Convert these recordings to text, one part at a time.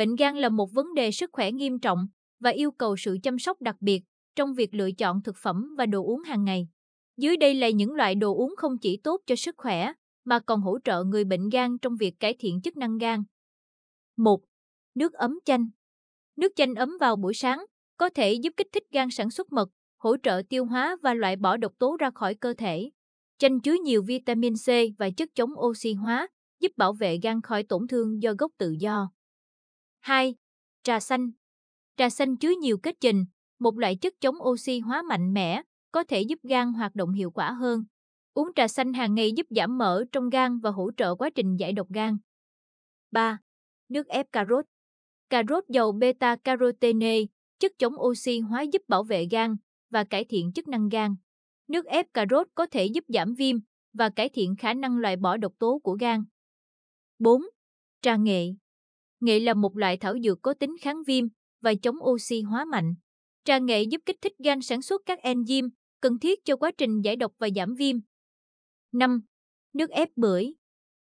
Bệnh gan là một vấn đề sức khỏe nghiêm trọng và yêu cầu sự chăm sóc đặc biệt trong việc lựa chọn thực phẩm và đồ uống hàng ngày. Dưới đây là những loại đồ uống không chỉ tốt cho sức khỏe mà còn hỗ trợ người bệnh gan trong việc cải thiện chức năng gan. 1. Nước ấm chanh. Nước chanh ấm vào buổi sáng có thể giúp kích thích gan sản xuất mật, hỗ trợ tiêu hóa và loại bỏ độc tố ra khỏi cơ thể. Chanh chứa nhiều vitamin C và chất chống oxy hóa, giúp bảo vệ gan khỏi tổn thương do gốc tự do. 2. Trà xanh Trà xanh chứa nhiều kết trình, một loại chất chống oxy hóa mạnh mẽ, có thể giúp gan hoạt động hiệu quả hơn. Uống trà xanh hàng ngày giúp giảm mỡ trong gan và hỗ trợ quá trình giải độc gan. 3. Nước ép cà rốt Cà rốt giàu beta-carotene, chất chống oxy hóa giúp bảo vệ gan và cải thiện chức năng gan. Nước ép cà rốt có thể giúp giảm viêm và cải thiện khả năng loại bỏ độc tố của gan. 4. Trà nghệ nghệ là một loại thảo dược có tính kháng viêm và chống oxy hóa mạnh. Trà nghệ giúp kích thích gan sản xuất các enzyme cần thiết cho quá trình giải độc và giảm viêm. 5. Nước ép bưởi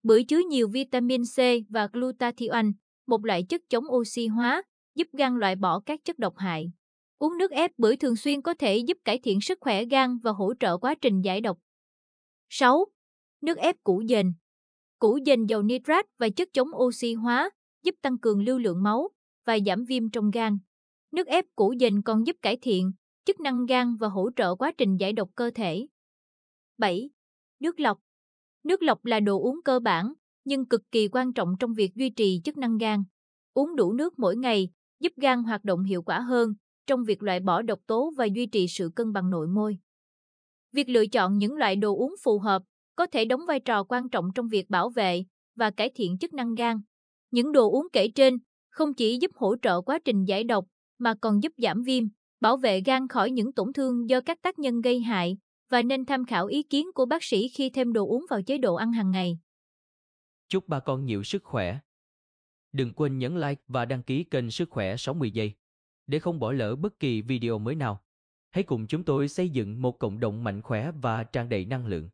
Bưởi chứa nhiều vitamin C và glutathione, một loại chất chống oxy hóa, giúp gan loại bỏ các chất độc hại. Uống nước ép bưởi thường xuyên có thể giúp cải thiện sức khỏe gan và hỗ trợ quá trình giải độc. 6. Nước ép củ dền Củ dền giàu nitrat và chất chống oxy hóa, giúp tăng cường lưu lượng máu và giảm viêm trong gan. Nước ép củ dền còn giúp cải thiện chức năng gan và hỗ trợ quá trình giải độc cơ thể. 7. Nước lọc Nước lọc là đồ uống cơ bản, nhưng cực kỳ quan trọng trong việc duy trì chức năng gan. Uống đủ nước mỗi ngày giúp gan hoạt động hiệu quả hơn trong việc loại bỏ độc tố và duy trì sự cân bằng nội môi. Việc lựa chọn những loại đồ uống phù hợp có thể đóng vai trò quan trọng trong việc bảo vệ và cải thiện chức năng gan. Những đồ uống kể trên không chỉ giúp hỗ trợ quá trình giải độc mà còn giúp giảm viêm, bảo vệ gan khỏi những tổn thương do các tác nhân gây hại và nên tham khảo ý kiến của bác sĩ khi thêm đồ uống vào chế độ ăn hàng ngày. Chúc bà con nhiều sức khỏe. Đừng quên nhấn like và đăng ký kênh Sức khỏe 60 giây để không bỏ lỡ bất kỳ video mới nào. Hãy cùng chúng tôi xây dựng một cộng đồng mạnh khỏe và tràn đầy năng lượng.